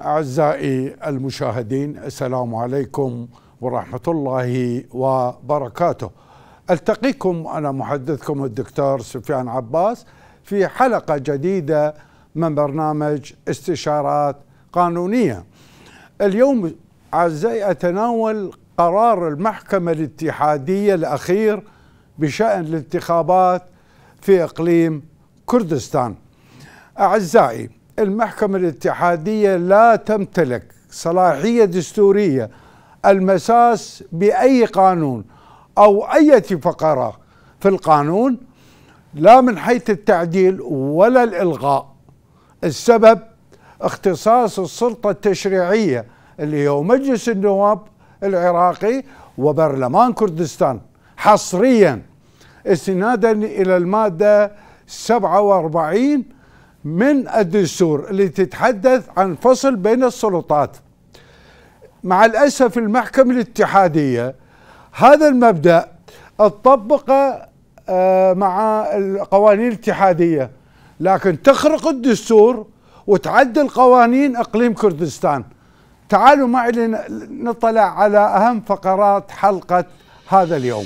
أعزائي المشاهدين السلام عليكم ورحمة الله وبركاته ألتقيكم أنا محدثكم الدكتور سفيان عباس في حلقة جديدة من برنامج استشارات قانونية اليوم أعزائي أتناول قرار المحكمة الاتحادية الأخير بشأن الانتخابات في إقليم كردستان أعزائي المحكمة الاتحادية لا تمتلك صلاحية دستورية المساس بأي قانون أو أي فقرة في القانون لا من حيث التعديل ولا الإلغاء السبب اختصاص السلطة التشريعية اللي هو مجلس النواب العراقي وبرلمان كردستان حصريا استنادا إلى المادة 47 من الدستور اللي تتحدث عن فصل بين السلطات مع الأسف المحكمة الاتحادية هذا المبدأ تطبقه آه، مع القوانين الاتحادية لكن تخرق الدستور وتعدل قوانين إقليم كردستان تعالوا معي لنطلع على أهم فقرات حلقة هذا اليوم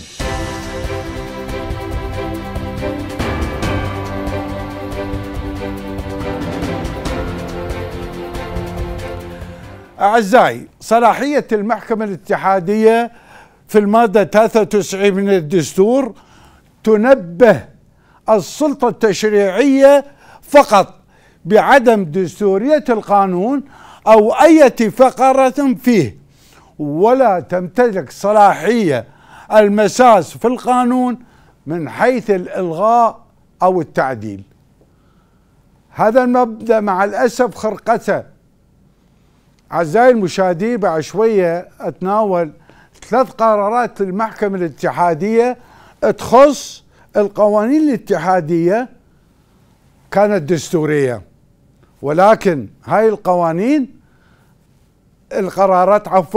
أعزائي صلاحية المحكمة الاتحادية في المادة 93 من الدستور تنبه السلطة التشريعية فقط بعدم دستورية القانون أو أي فقرة فيه ولا تمتلك صلاحية المساس في القانون من حيث الإلغاء أو التعديل هذا المبدأ مع الأسف خرقته أعزائي المشاهدين بعد شوية أتناول ثلاث قرارات للمحكمة الاتحادية تخص القوانين الاتحادية كانت دستورية ولكن هاي القوانين القرارات عفوا